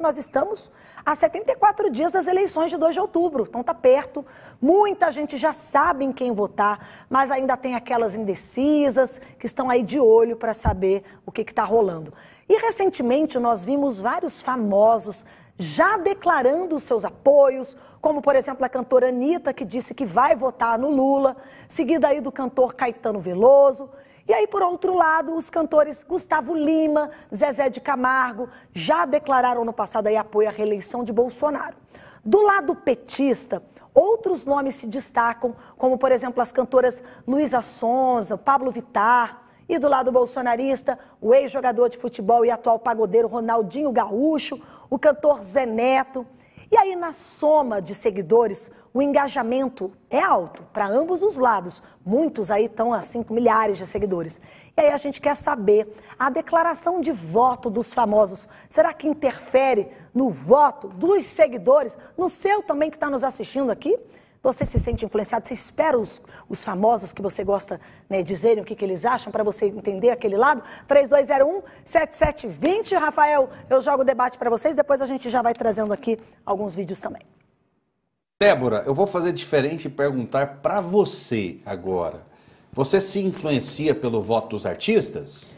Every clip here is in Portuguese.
Nós estamos a 74 dias das eleições de 2 de outubro, então está perto. Muita gente já sabe em quem votar, mas ainda tem aquelas indecisas que estão aí de olho para saber o que está rolando. E recentemente nós vimos vários famosos já declarando os seus apoios, como por exemplo a cantora Anitta, que disse que vai votar no Lula, seguida aí do cantor Caetano Veloso. E aí, por outro lado, os cantores Gustavo Lima, Zezé de Camargo já declararam no passado aí apoio à reeleição de Bolsonaro. Do lado petista, outros nomes se destacam, como por exemplo as cantoras Luísa Sonza, Pablo Vitar. E do lado bolsonarista, o ex-jogador de futebol e atual pagodeiro Ronaldinho Gaúcho, o cantor Zé Neto. E aí, na soma de seguidores, o engajamento é alto para ambos os lados. Muitos aí estão assim com milhares de seguidores. E aí a gente quer saber a declaração de voto dos famosos. Será que interfere no voto dos seguidores? No seu também que está nos assistindo aqui? Você se sente influenciado, você espera os, os famosos que você gosta né, dizerem o que, que eles acham para você entender aquele lado? 3201-7720. Rafael, eu jogo o debate para vocês, depois a gente já vai trazendo aqui alguns vídeos também. Débora, eu vou fazer diferente e perguntar para você agora. Você se influencia pelo voto dos artistas?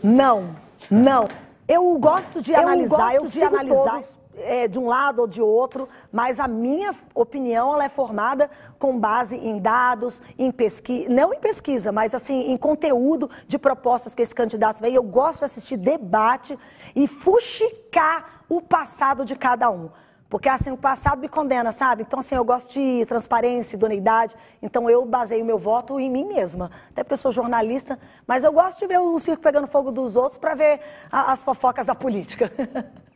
Não, não. Eu gosto de eu analisar, gosto eu de analisar. Todos, é, de um lado ou de outro, mas a minha opinião ela é formada com base em dados, em pesquisa, não em pesquisa, mas assim, em conteúdo de propostas que esses candidatos vêm. Eu gosto de assistir debate e fuxicar o passado de cada um. Porque assim, o passado me condena, sabe? Então, assim, eu gosto de transparência, idoneidade. Então, eu baseio meu voto em mim mesma. Até porque eu sou jornalista, mas eu gosto de ver o circo pegando fogo dos outros para ver a, as fofocas da política.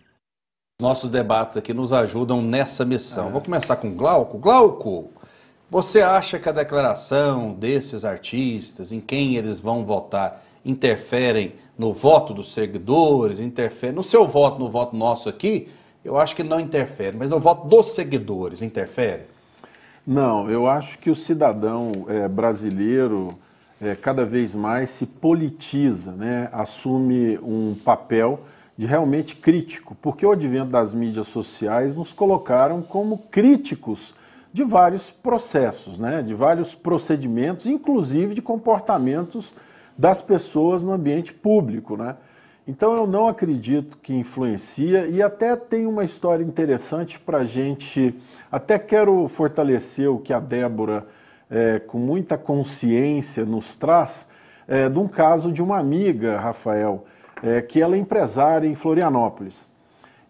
Nossos debates aqui nos ajudam nessa missão. É. Vou começar com Glauco. Glauco, você acha que a declaração desses artistas, em quem eles vão votar, interferem no voto dos seguidores, interfere no seu voto, no voto nosso aqui? Eu acho que não interfere, mas no voto dos seguidores interfere? Não, eu acho que o cidadão é, brasileiro é, cada vez mais se politiza, né? assume um papel de realmente crítico, porque o advento das mídias sociais nos colocaram como críticos de vários processos, né, de vários procedimentos, inclusive de comportamentos das pessoas no ambiente público, né? Então eu não acredito que influencia e até tem uma história interessante para gente. Até quero fortalecer o que a Débora, é, com muita consciência, nos traz é, de um caso de uma amiga, Rafael, é, que ela é empresária em Florianópolis.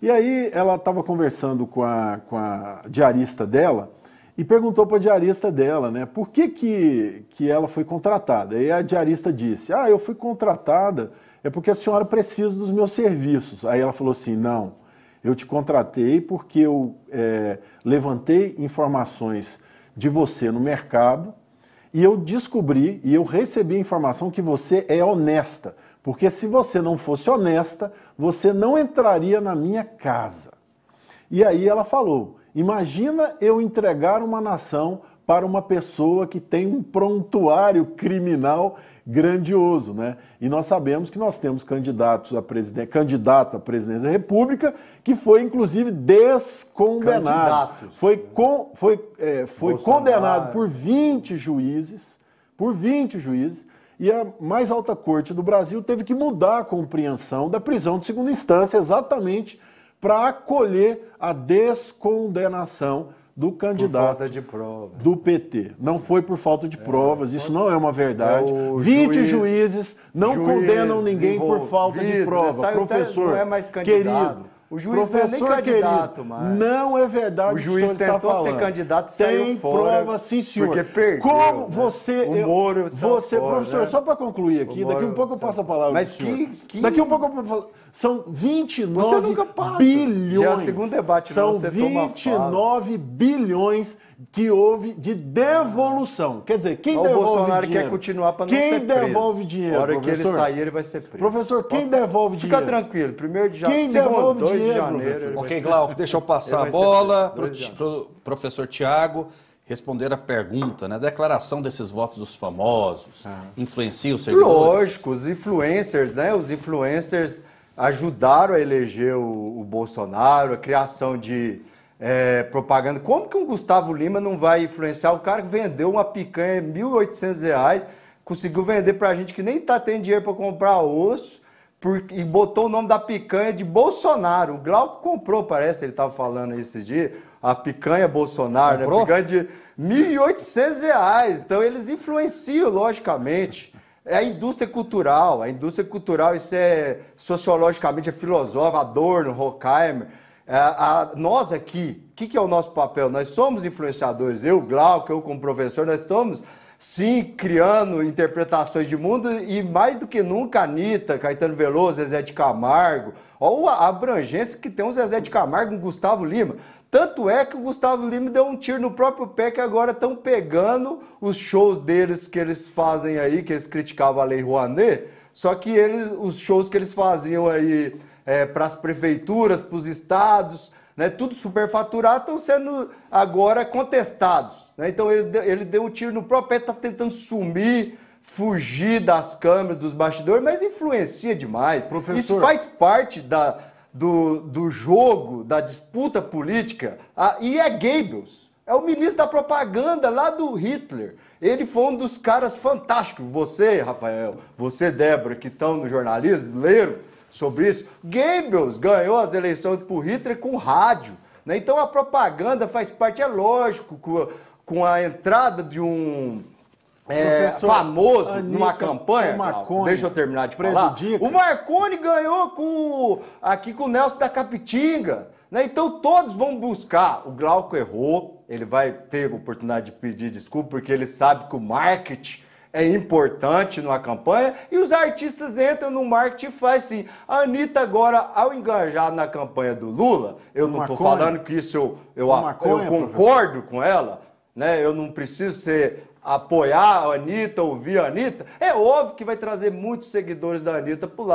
E aí ela estava conversando com a, com a diarista dela e perguntou para a diarista dela, né, por que, que, que ela foi contratada. E a diarista disse, ah, eu fui contratada é porque a senhora precisa dos meus serviços. Aí ela falou assim, não, eu te contratei porque eu é, levantei informações de você no mercado e eu descobri e eu recebi a informação que você é honesta. Porque se você não fosse honesta, você não entraria na minha casa. E aí ela falou: Imagina eu entregar uma nação para uma pessoa que tem um prontuário criminal grandioso, né? E nós sabemos que nós temos candidatos a presidente, candidato à presidência da República que foi inclusive descondenado, foi con, foi é, foi condenado por 20 juízes, por 20 juízes e a mais alta corte do Brasil teve que mudar a compreensão da prisão de segunda instância exatamente para acolher a descondenação do candidato do PT. Não foi por falta de é, provas, isso não é uma é verdade. 20 juiz, juízes não condenam ninguém por falta de prova. É Professor, é querido, o juiz Professor não é candidato, mas... não é verdade o, o juiz o tentou está ser candidato e Tem fora, prova, sim, senhor. Porque perdeu, Como Né? Eu, o Moro Você, fora, professor, né? só para concluir aqui, Moro, daqui um pouco eu passo a palavra Mas que, que, Daqui um pouco eu passo... São 29 bilhões. Já é o segundo debate. São você 29 bilhões que houve de devolução. Quer dizer, quem então, devolve o Bolsonaro dinheiro? quer continuar para não quem ser preso. Quem devolve dinheiro, A hora professor? que ele sair, ele vai ser preso. Professor, quem Posso... devolve dinheiro? Fica tranquilo, primeiro de janeiro, quem segundo, devolve dois dinheiro, de janeiro. Ok, Glauco, deixa eu passar a bola para o professor Tiago responder a pergunta, né? A declaração desses votos dos famosos ah. influencia os seguidores? Lógico, os influencers, né? Os influencers ajudaram a eleger o, o Bolsonaro, a criação de é, propaganda. Como que um Gustavo Lima não vai influenciar? O cara que vendeu uma picanha R$ 1.800, conseguiu vender para gente que nem está tendo dinheiro para comprar osso por, e botou o nome da picanha de Bolsonaro. O Glauco comprou, parece, ele estava falando esse dia, a picanha Bolsonaro, né? comprou? né? picanha de R$ 1.800. Então eles influenciam, logicamente. É a indústria cultural, a indústria cultural, isso é sociologicamente, é filosófico, Adorno, Horkheimer é, a, nós aqui, o que, que, é o nosso papel? Nós somos influenciadores. Eu, Glauco, eu como professor, nós estamos sim criando interpretações de mundo e mais do que nunca Anitta, Caetano Veloso, Zezé de Camargo. Olha a abrangência que tem um Zezé de Camargo, um Gustavo Lima. Tanto é que o Gustavo Lima deu um tiro no próprio pé que agora estão pegando os shows deles que eles fazem aí, que eles criticavam a Lei Rouanet, só que eles, os shows que eles faziam aí é, para as prefeituras, para os estados, né, tudo superfaturado, estão sendo agora contestados. Né? Então ele deu, ele deu um tiro no próprio pé, está tentando sumir, fugir das câmeras, dos bastidores, mas influencia demais. Professor... Isso faz parte da, do, do jogo, da disputa política. Ah, e é Goebbels, é o ministro da propaganda lá do Hitler. Ele foi um dos caras fantásticos. Você, Rafael, você, Débora, que estão no jornalismo, leram sobre isso. Goebbels ganhou as eleições por Hitler com rádio. Né? Então a propaganda faz parte, é lógico, com, com a entrada de um é, famoso Anitta numa campanha. Marconi, deixa eu terminar de falar. O Marconi ganhou com aqui com o Nelson da Capitinga. Né? Então todos vão buscar. O Glauco errou, ele vai ter oportunidade de pedir desculpa, porque ele sabe que o marketing é importante numa campanha e os artistas entram no marketing e faz sim. A Anitta agora, ao engajar na campanha do Lula, eu não estou falando que isso eu, eu, maconha, eu concordo professor. com ela, né? Eu não preciso ser apoiar a Anitta, ouvir a Anitta. É óbvio que vai trazer muitos seguidores da Anitta para